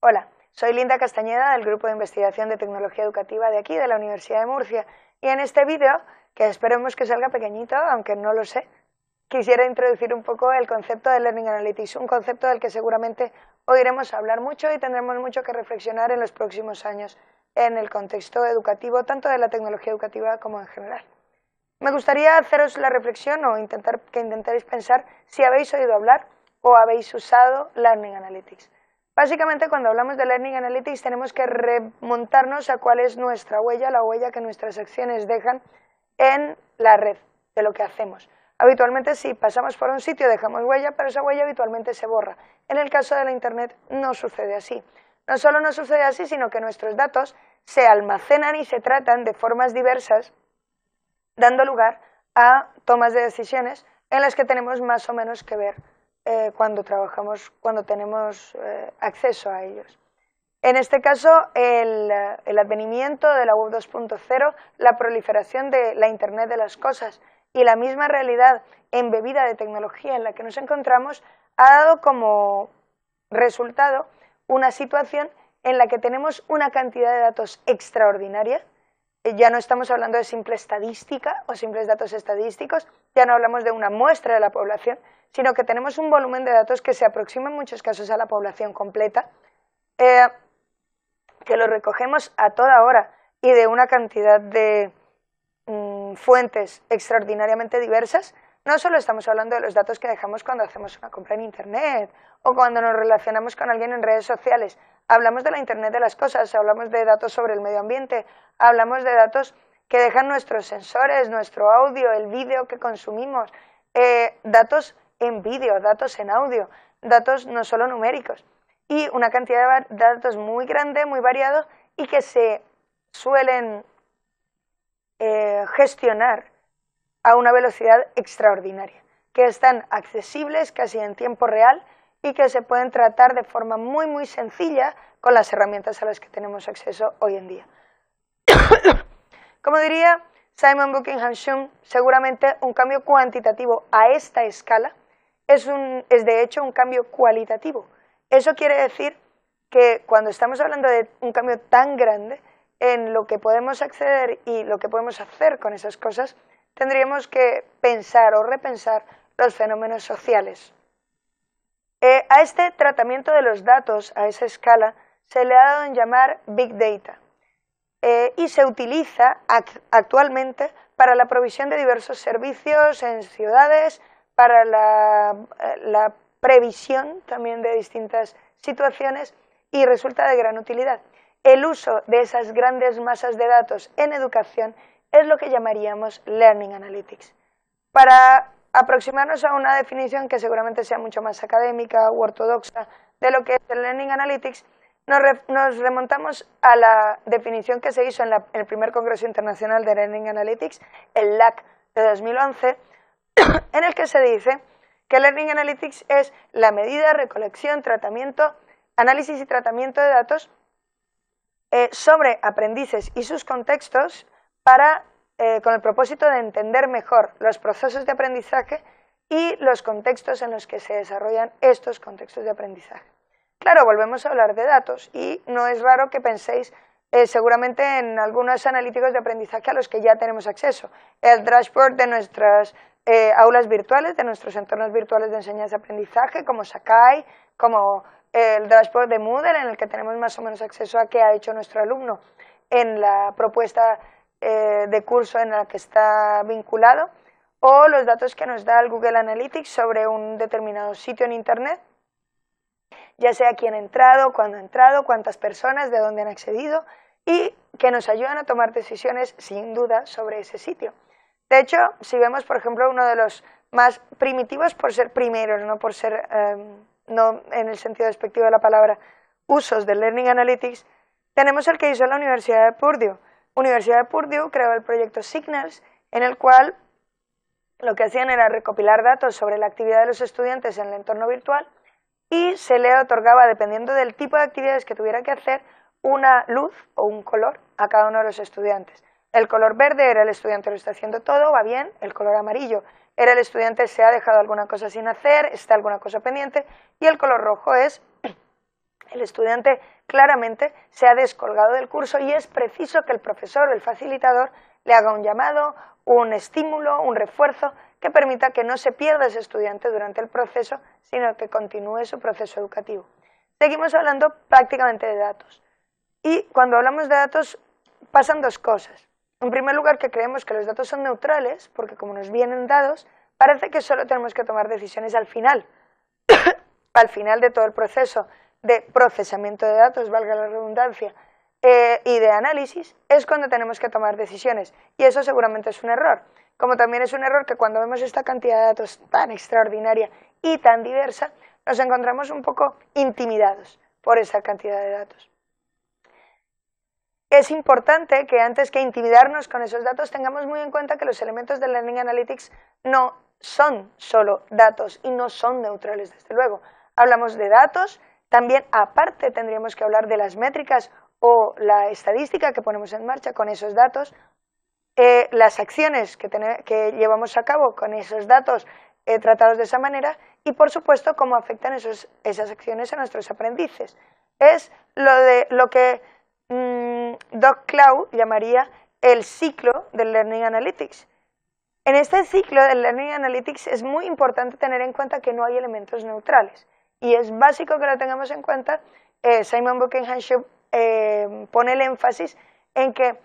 Hola, soy Linda Castañeda del Grupo de Investigación de Tecnología Educativa de aquí, de la Universidad de Murcia, y en este vídeo, que esperemos que salga pequeñito, aunque no lo sé, quisiera introducir un poco el concepto de Learning Analytics, un concepto del que seguramente oiremos hablar mucho y tendremos mucho que reflexionar en los próximos años en el contexto educativo, tanto de la tecnología educativa como en general. Me gustaría haceros la reflexión o intentar, que intentéis pensar si habéis oído hablar o habéis usado Learning Analytics. Básicamente cuando hablamos de Learning Analytics tenemos que remontarnos a cuál es nuestra huella, la huella que nuestras acciones dejan en la red de lo que hacemos. Habitualmente si pasamos por un sitio dejamos huella, pero esa huella habitualmente se borra. En el caso de la Internet no sucede así. No solo no sucede así, sino que nuestros datos se almacenan y se tratan de formas diversas, dando lugar a tomas de decisiones en las que tenemos más o menos que ver eh, cuando trabajamos, cuando tenemos eh, acceso a ellos. En este caso, el, el advenimiento de la web 2.0, la proliferación de la Internet de las cosas y la misma realidad embebida de tecnología en la que nos encontramos ha dado como resultado una situación en la que tenemos una cantidad de datos extraordinaria eh, ya no estamos hablando de simple estadística o simples datos estadísticos, ya no hablamos de una muestra de la población, sino que tenemos un volumen de datos que se aproxima en muchos casos a la población completa, eh, que lo recogemos a toda hora y de una cantidad de mm, fuentes extraordinariamente diversas, no solo estamos hablando de los datos que dejamos cuando hacemos una compra en Internet o cuando nos relacionamos con alguien en redes sociales. Hablamos de la Internet de las cosas, hablamos de datos sobre el medio ambiente, hablamos de datos que dejan nuestros sensores, nuestro audio, el vídeo que consumimos, eh, datos en vídeo, datos en audio, datos no solo numéricos y una cantidad de datos muy grande, muy variados y que se suelen eh, gestionar a una velocidad extraordinaria, que están accesibles casi en tiempo real y que se pueden tratar de forma muy muy sencilla con las herramientas a las que tenemos acceso hoy en día. Como diría Simon Buckingham Shum, seguramente un cambio cuantitativo a esta escala es de hecho un cambio cualitativo. Eso quiere decir que cuando estamos hablando de un cambio tan grande en lo que podemos acceder y lo que podemos hacer con esas cosas, tendríamos que pensar o repensar los fenómenos sociales. Eh, a este tratamiento de los datos a esa escala se le ha dado en llamar Big Data eh, y se utiliza actualmente para la provisión de diversos servicios en ciudades, para eh, la previsión también de distintas situaciones y resulta de gran utilidad. El uso de esas grandes masas de datos en educación es lo que llamaríamos Learning Analytics. Para aproximarnos a una definición que seguramente sea mucho más académica u ortodoxa de lo que es el Learning Analytics, nos, remontamos a la definición que se hizo en, el primer Congreso Internacional de Learning Analytics, el LAC de 2011, en el que se dice que Learning Analytics es la medida, recolección, tratamiento, análisis y tratamiento de datos eh, sobre aprendices y sus contextos eh, con el propósito de entender mejor los procesos de aprendizaje y los contextos en los que se desarrollan estos contextos de aprendizaje. Claro, volvemos a hablar de datos y no es raro que penséis eh, seguramente en algunos analíticos de aprendizaje a los que ya tenemos acceso. El dashboard de nuestras eh, aulas virtuales, de nuestros entornos virtuales de enseñanza-aprendizaje, como Sakai, como el dashboard de Moodle, en el que tenemos más o menos acceso a qué ha hecho nuestro alumno en la propuesta eh, de curso en la que está vinculado o los datos que nos da el Google Analytics sobre un determinado sitio en Internet, ya sea quién ha entrado, cuándo ha entrado, cuántas personas, de dónde han accedido y que nos ayudan a tomar decisiones sin duda sobre ese sitio. De hecho, si vemos, por ejemplo, uno de los más primitivos por ser primeros, no por ser, em, no en el sentido despectivo de la palabra, usos del Learning Analytics, tenemos el que hizo la Universidad de Purdue, Universidad de Purdue creó el proyecto Signals, en el cual lo que hacían era recopilar datos sobre la actividad de los estudiantes en el entorno virtual y se le otorgaba, dependiendo del tipo de actividades que tuvieran que hacer, una luz o un color a cada uno de los estudiantes. El color verde era el estudiante lo está haciendo todo, va bien, el color amarillo era el estudiante se ha dejado alguna cosa sin hacer, está alguna cosa pendiente y el color rojo es el estudiante claramente se ha descolgado del curso y es preciso que el profesor o el facilitador le haga un llamado, un estímulo, un refuerzo que permita que no se pierda ese estudiante durante el proceso, sino que continúe su proceso educativo. Seguimos hablando prácticamente de datos. Y cuando hablamos de datos pasan dos cosas. En primer lugar, que creemos que los datos son neutrales, porque como nos vienen dados, parece que solo tenemos que tomar decisiones al final, al final de todo el proceso, de procesamiento de datos, valga la redundancia, eh, y de análisis, es cuando tenemos que tomar decisiones. Y eso seguramente es un error. Como también es un error que cuando vemos esta cantidad de datos tan extraordinaria y tan diversa, nos encontramos un poco intimidados por esa cantidad de datos. Es importante que antes que intimidarnos con esos datos tengamos muy en cuenta que los elementos de Learning Analytics no son solo datos y no son neutrales, desde luego. Hablamos de datos, también, aparte, tendríamos que hablar de las métricas o la estadística que ponemos en marcha con esos datos, eh, las acciones que, llevamos a cabo con esos datos eh, tratados de esa manera y, por supuesto, cómo afectan esas acciones a nuestros aprendices. Es lo, de, lo que Doug mm, Doc Clow llamaría el ciclo del Learning Analytics. En este ciclo del Learning Analytics es muy importante tener en cuenta que no hay elementos neutrales y es básico que lo tengamos en cuenta, eh, Simon Buckingham eh, pone el énfasis en que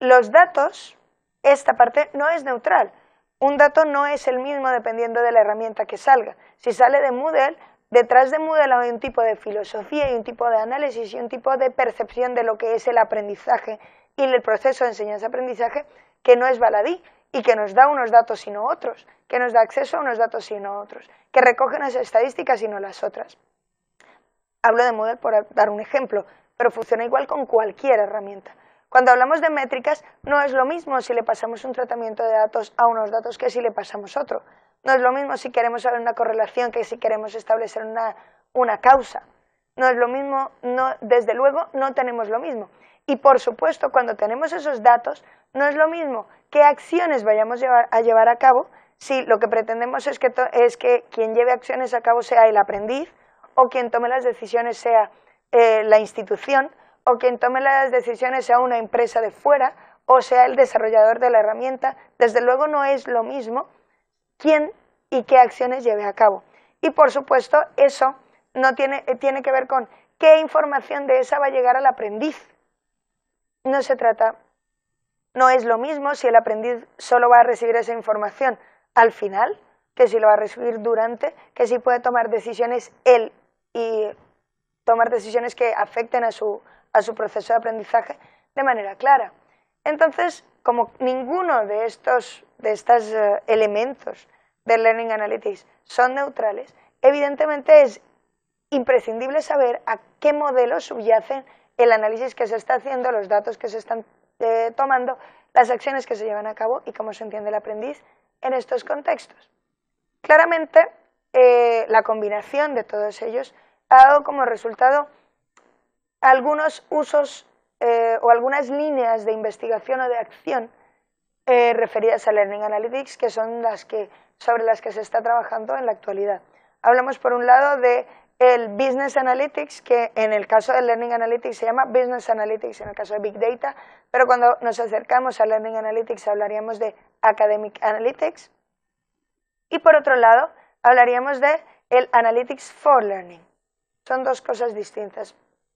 los datos, esta parte no es neutral. Un dato no es el mismo dependiendo de la herramienta que salga. Si sale de Moodle, detrás de Moodle hay un tipo de filosofía y un tipo de análisis y un tipo de percepción de lo que es el aprendizaje y el proceso de enseñanza-aprendizaje que no es baladí, y que nos da unos datos y no otros, que nos da acceso a unos datos y no otros, que recoge unas estadísticas y no las otras. Hablo de model por dar un ejemplo, pero funciona igual con cualquier herramienta. Cuando hablamos de métricas, no es lo mismo si le pasamos un tratamiento de datos a unos datos que si le pasamos otro. No es lo mismo si queremos saber una correlación que si queremos establecer una, causa. No es lo mismo, desde luego no tenemos lo mismo. Y por supuesto, cuando tenemos esos datos, no es lo mismo qué acciones vayamos a llevar a cabo si lo que pretendemos es que, es que quien lleve acciones a cabo sea el aprendiz o quien tome las decisiones sea eh, la institución o quien tome las decisiones sea una empresa de fuera o sea el desarrollador de la herramienta. Desde luego no es lo mismo quién y qué acciones lleve a cabo. Y por supuesto eso no tiene eh, que ver con qué información de esa va a llegar al aprendiz no se trata, no es lo mismo si el aprendiz solo va a recibir esa información al final, que si lo va a recibir durante, que si puede tomar decisiones él y tomar decisiones que afecten a su, a su proceso de aprendizaje de manera clara. Entonces, como ninguno de estos de estos eh, elementos del Learning Analytics son neutrales, evidentemente es imprescindible saber a qué modelos subyacen el análisis que se está haciendo, los datos que se están eh, tomando, las acciones que se llevan a cabo y cómo se entiende el aprendiz en estos contextos. Claramente, eh, la combinación de todos ellos ha dado como resultado algunos usos eh, o algunas líneas de investigación o de acción referidas a Learning Analytics, que son las que, sobre las que se está trabajando en la actualidad. Hablamos, por un lado, de el Business Analytics, que en el caso del Learning Analytics se llama Business Analytics, en el caso de Big Data, pero cuando nos acercamos al Learning Analytics hablaríamos de Academic Analytics. Y por otro lado, hablaríamos de el Analytics for Learning. Son dos cosas distintas.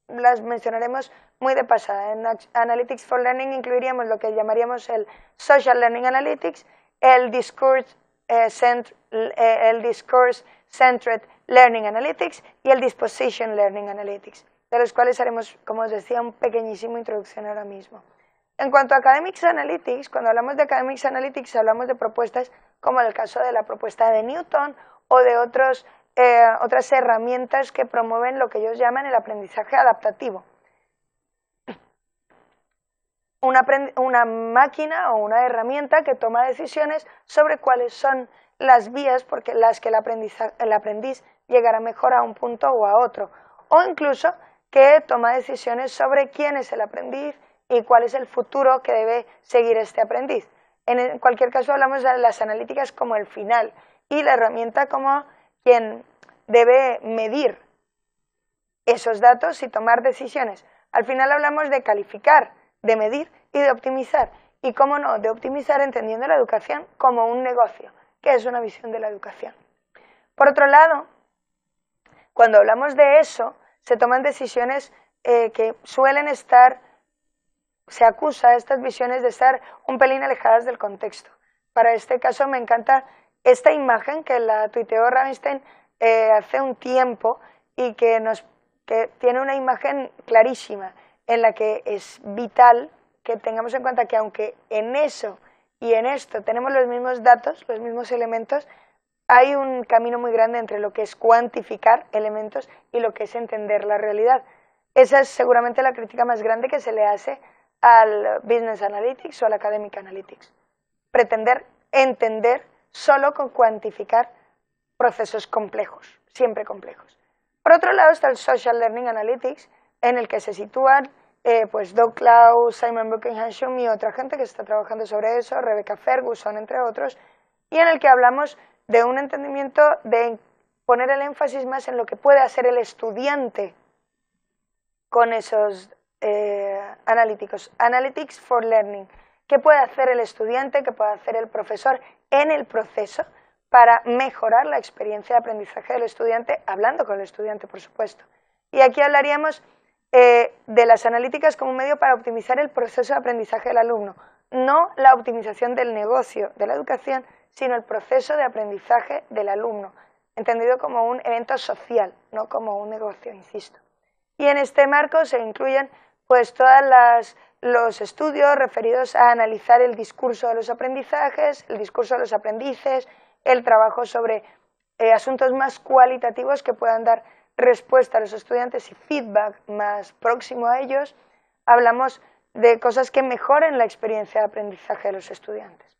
Las mencionaremos muy de pasada. En Analytics for Learning incluiríamos lo que llamaríamos el Social Learning Analytics, el Discourse, eh, cent, eh, discourse Learning Analytics y el Disposition Learning Analytics, de los cuales haremos, como os decía, una pequeñísimo introducción ahora mismo. En cuanto a Academics Analytics, cuando hablamos de Academics Analytics hablamos de propuestas como el caso de la propuesta de Newton o de eh, otras herramientas que promueven lo que ellos llaman el aprendizaje adaptativo. Una, máquina o una herramienta que toma decisiones sobre cuáles son las vías porque las que el aprendiz llegará mejor a un punto o a otro, o incluso que toma decisiones sobre quién es el aprendiz y cuál es el futuro que debe seguir este aprendiz. En cualquier caso hablamos de las analíticas como el final y la herramienta como quien debe medir esos datos y tomar decisiones. Al final hablamos de calificar, de medir y de optimizar. Y cómo no, de optimizar entendiendo la educación como un negocio, que es una visión de la educación. Por otro lado, cuando hablamos de eso, se toman decisiones eh, que suelen estar, se acusa a estas visiones de estar un pelín alejadas del contexto. Para este caso me encanta esta imagen que la tuiteó Ramstein eh, hace un tiempo y que, nos, que tiene una imagen clarísima en la que es vital que tengamos en cuenta que aunque en eso y en esto tenemos los mismos datos, los mismos elementos, hay un camino muy grande entre lo que es cuantificar elementos y lo que es entender la realidad. Esa es seguramente la crítica más grande que se le hace al Business Analytics o al Academic Analytics. Pretender entender solo con cuantificar procesos complejos, siempre complejos. Por otro lado está el Social Learning Analytics, en el que se sitúan eh, pues Doug Simon Buckingham y otra gente que está trabajando sobre eso, Rebecca Ferguson, entre otros, y en el que hablamos de un entendimiento de poner el énfasis más en lo que puede hacer el estudiante con esos eh, analíticos. Analytics for Learning. ¿Qué puede hacer el estudiante, qué puede hacer el profesor en el proceso para mejorar la experiencia de aprendizaje del estudiante, hablando con el estudiante, por supuesto? Y aquí hablaríamos eh, de las analíticas como un medio para optimizar el proceso de aprendizaje del alumno, no la optimización del negocio, de la educación, sino el proceso de aprendizaje del alumno, entendido como un evento social, no como un negocio, insisto. Y en este marco se incluyen pues todos los estudios referidos a analizar el discurso de los aprendizajes, el discurso de los aprendices, el trabajo sobre eh, asuntos más cualitativos que puedan dar respuesta a los estudiantes y feedback más próximo a ellos. Hablamos de cosas que mejoren la experiencia de aprendizaje de los estudiantes.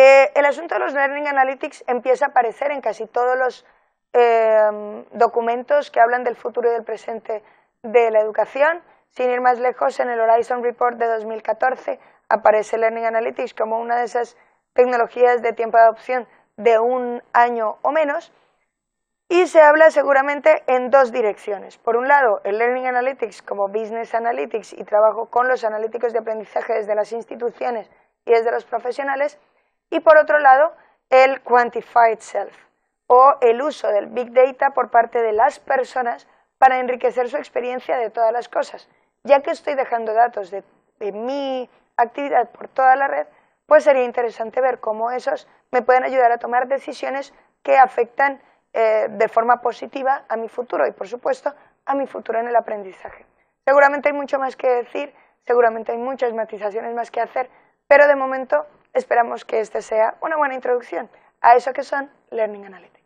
Eh, el asunto de los Learning Analytics empieza a aparecer en casi todos los eh, documentos que hablan del futuro y del presente de la educación. Sin ir más lejos, en el Horizon Report de 2014 aparece Learning Analytics como una de esas tecnologías de tiempo de adopción de un año o menos. Y se habla seguramente en dos direcciones. Por un lado, el Learning Analytics como Business Analytics y trabajo con los analíticos de aprendizaje desde las instituciones y desde los profesionales. Y por otro lado, el quantified self o el uso del big data por parte de las personas para enriquecer su experiencia de todas las cosas. Ya que estoy dejando datos de, mi actividad por toda la red, pues sería interesante ver cómo esos me pueden ayudar a tomar decisiones que afectan eh, de forma positiva a mi futuro y, por supuesto, a mi futuro en el aprendizaje. Seguramente hay mucho más que decir, seguramente hay muchas matizaciones más que hacer, pero de momento Esperamos que esta sea una buena introducción a eso que son Learning Analytics.